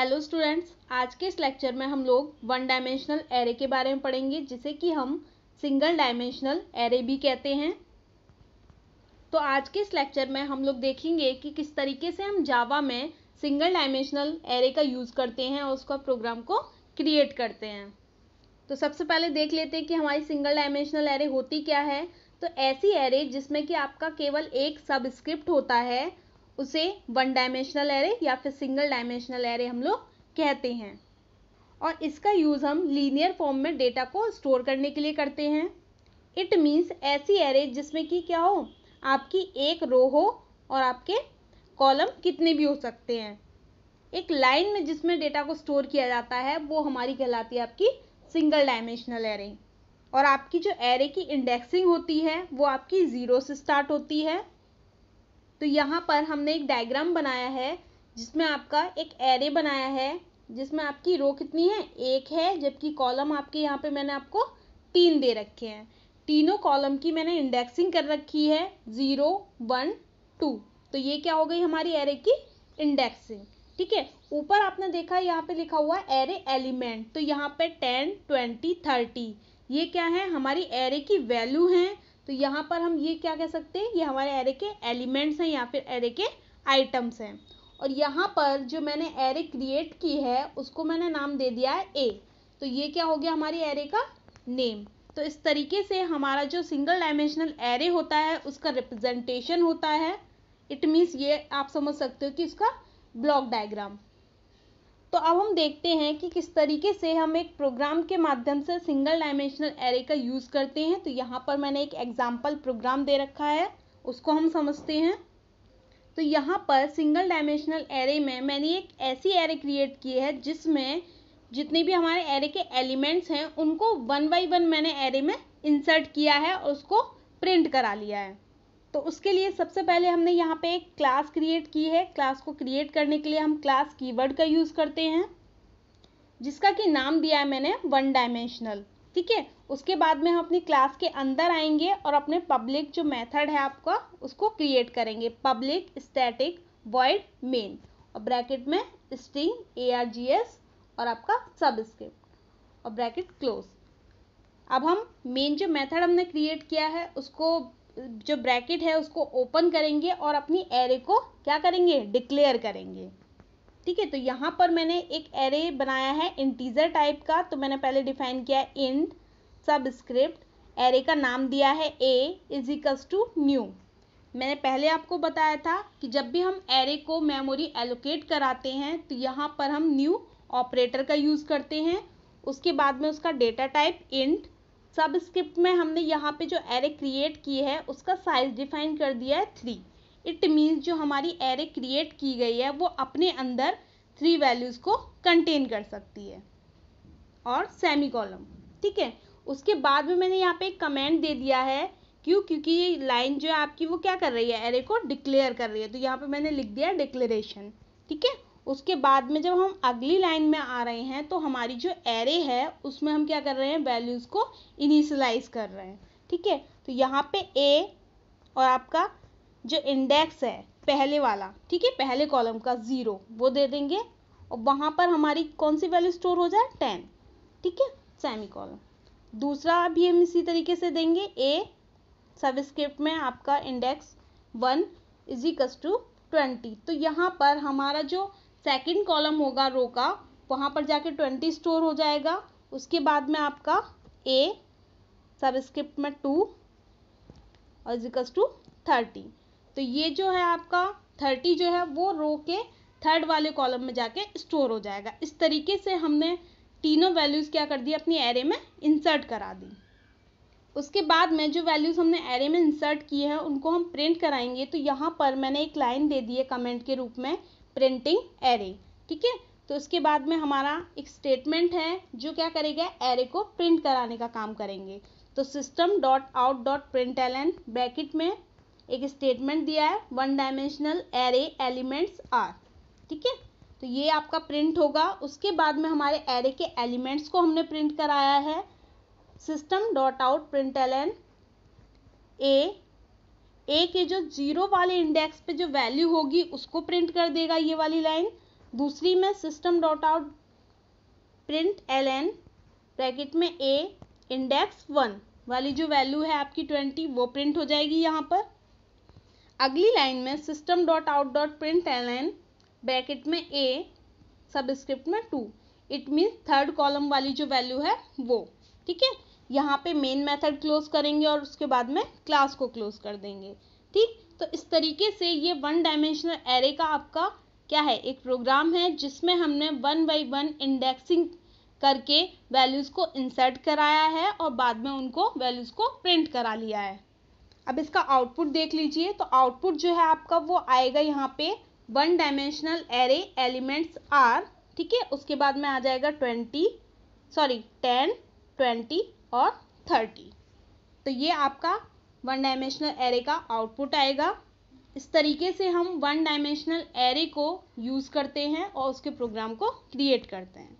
hello students आज के इस लेक्चर में हम लोग वन डायमेंशनल एरे के बारे में पढ़ेंगे जिसे कि हम सिंगल डायमेंशनल एरे भी कहते हैं तो आज के इस लेक्चर में हम लोग देखेंगे कि किस तरीके से हम जावा में सिंगल डायमेंशनल एरे का यूज़ करते हैं और उसका प्रोग्राम को क्रिएट करते हैं तो सबसे पहले देख लेते हैं कि हमारी सिंगल डायमेंशनल एरे होती क्या है तो ऐसी एरे जिसमें कि आपका केवल एक सबस्क्रिप्ट होता है उसे वन डायमेंशनल एरे या फिर सिंगल डायमेंशनल एरे हम लोग कहते हैं और इसका यूज़ हम लीनियर फॉर्म में डेटा को स्टोर करने के लिए करते हैं इट मीन्स ऐसी एरे जिसमें कि क्या हो आपकी एक रो हो और आपके कॉलम कितने भी हो सकते हैं एक लाइन में जिसमें डेटा को स्टोर किया जाता है वो हमारी कहलाती है आपकी सिंगल डायमेंशनल एरे और आपकी जो एरे की इंडेक्सिंग होती है वो आपकी ज़ीरो से स्टार्ट होती है तो यहाँ पर हमने एक डायग्राम बनाया है जिसमें आपका एक एरे बनाया है जिसमें आपकी रो कितनी है एक है जबकि कॉलम आपके यहाँ पे मैंने आपको तीन दे रखे हैं तीनों कॉलम की मैंने इंडेक्सिंग कर रखी है ज़ीरो वन टू तो ये क्या हो गई हमारी एरे की इंडेक्सिंग ठीक है ऊपर आपने देखा यहाँ पे लिखा हुआ एरे एलिमेंट तो यहाँ पे टेन ट्वेंटी थर्टी ये क्या है हमारी एरे की वैल्यू है तो यहाँ पर हम ये क्या कह सकते हैं ये हमारे एरे के एलिमेंट्स हैं या फिर एरे के आइटम्स हैं और यहाँ पर जो मैंने एरे क्रिएट की है उसको मैंने नाम दे दिया है ए तो ये क्या हो गया हमारी एरे का नेम तो इस तरीके से हमारा जो सिंगल डायमेंशनल एरे होता है उसका रिप्रेजेंटेशन होता है इट मीन्स ये आप समझ सकते हो कि इसका ब्लॉक डायग्राम तो अब हम देखते हैं कि किस तरीके से हम एक प्रोग्राम के माध्यम से सिंगल डायमेंशनल एरे का यूज़ करते हैं तो यहाँ पर मैंने एक एग्जाम्पल प्रोग्राम दे रखा है उसको हम समझते हैं तो यहाँ पर सिंगल डायमेंशनल एरे में मैंने एक ऐसी एरे क्रिएट की है जिसमें जितने भी हमारे एरे के एलिमेंट्स हैं उनको वन बाई वन मैंने एरे में इंसर्ट किया है और उसको प्रिंट करा लिया है तो उसके लिए सबसे पहले हमने यहाँ पे एक क्लास क्रिएट की है क्लास को क्रिएट करने के लिए हम क्लास कीवर्ड का यूज़ करते हैं जिसका कि नाम दिया है मैंने वन डायमेंशनल ठीक है उसके बाद में हम अपनी क्लास के अंदर आएंगे और अपने पब्लिक जो मेथड है आपका उसको क्रिएट करेंगे पब्लिक स्टैटिक वॉइड मेन और ब्रैकेट में string A R G S और आपका सबस्क्रिप्ट और ब्रैकेट क्लोज अब हम मेन जो मेथड हमने क्रिएट किया है उसको जो ब्रैकेट है उसको ओपन करेंगे और अपनी एरे को क्या करेंगे डिक्लेयर करेंगे ठीक है तो यहाँ पर मैंने एक एरे बनाया है इंटीजर टाइप का तो मैंने पहले डिफाइन किया है इंट सबस्क्रिप्ट एरे का नाम दिया है ए इज टू न्यू मैंने पहले आपको बताया था कि जब भी हम एरे को मेमोरी एलोकेट कराते हैं तो यहाँ पर हम न्यू ऑपरेटर का यूज़ करते हैं उसके बाद में उसका data type int subscript में हमने यहाँ पे जो एरे क्रिएट की है उसका साइज डिफाइन कर दिया है थ्री इट मीन्स जो हमारी एरे क्रिएट की गई है वो अपने अंदर थ्री वैल्यूज़ को कंटेन कर सकती है और सेमी कॉलम ठीक है उसके बाद में मैंने यहाँ पे एक कमेंट दे दिया है क्यों क्योंकि ये लाइन जो है आपकी वो क्या कर रही है एरे को डिक्लेयर कर रही है तो यहाँ पे मैंने लिख दिया डिक्लेरेशन ठीक है उसके बाद में जब हम अगली लाइन में आ रहे हैं तो हमारी जो एरे है उसमें हम क्या कर रहे हैं वैल्यूज़ को इनिशलाइज कर रहे हैं ठीक है तो यहाँ पे ए और आपका जो इंडेक्स है पहले वाला ठीक है पहले कॉलम का ज़ीरो वो दे देंगे और वहां पर हमारी कौन सी वैल्यू स्टोर हो जाए टेन ठीक है सेमी कॉलम दूसरा भी हम इसी तरीके से देंगे ए सब में आपका इंडेक्स वन इजिकस टू ट्वेंटी तो यहाँ पर हमारा जो सेकंड कॉलम होगा रो का वहाँ पर जाके ट्वेंटी स्टोर हो जाएगा उसके बाद में आपका ए सबस्क्रिप्ट में टू और इजिकल्स टू थर्टी तो ये जो है आपका थर्टी जो है वो रो के थर्ड वाले कॉलम में जाके स्टोर हो जाएगा इस तरीके से हमने तीनों वैल्यूज़ क्या कर दी अपनी एरे में इंसर्ट करा दी उसके बाद में जो वैल्यूज़ हमने एरे में इंसर्ट किए हैं उनको हम प्रिंट कराएंगे तो यहाँ पर मैंने एक लाइन दे दी है कमेंट के रूप में प्रिंटिंग एरे ठीक है तो उसके बाद में हमारा एक स्टेटमेंट है जो क्या करेगा एरे को प्रिंट कराने का काम करेंगे तो system dot out dot print L N bracket में एक स्टेटमेंट दिया है one dimensional array elements are ठीक है तो ये आपका प्रिंट होगा उसके बाद में हमारे एरे के एलिमेंट्स को हमने प्रिंट कराया है system dot out print L N A A के जो जीरो वाले इंडेक्स पे जो वैल्यू होगी उसको प्रिंट कर देगा ये वाली लाइन दूसरी में system dot out print L N bracket में ए इंडेक्स वन वाली जो वैल्यू है आपकी ट्वेंटी वो प्रिंट हो जाएगी यहाँ पर अगली लाइन में system dot out dot print L N bracket में ए सबस्क्रिप्ट में two it means third column वाली जो वैल्यू है वो ठीक है यहाँ पे मेन मेथड क्लोज करेंगे और उसके बाद में क्लास को क्लोज कर देंगे ठीक तो इस तरीके से ये वन डायमेंशनल एरे का आपका क्या है एक प्रोग्राम है जिसमें हमने वन बाई वन इंडेक्सिंग करके वैल्यूज़ को इंसर्ट कराया है और बाद में उनको वैल्यूज़ को प्रिंट करा लिया है अब इसका आउटपुट देख लीजिए तो आउटपुट जो है आपका वो आएगा यहाँ पे one dimensional array elements are ठीक है उसके बाद में आ जाएगा ट्वेंटी सॉरी टेन ट्वेंटी और थर्टी तो ये आपका वन डायमेंशनल एरे का आउटपुट आएगा इस तरीके से हम वन डायमेंशनल एरे को यूज़ करते हैं और उसके प्रोग्राम को क्रिएट करते हैं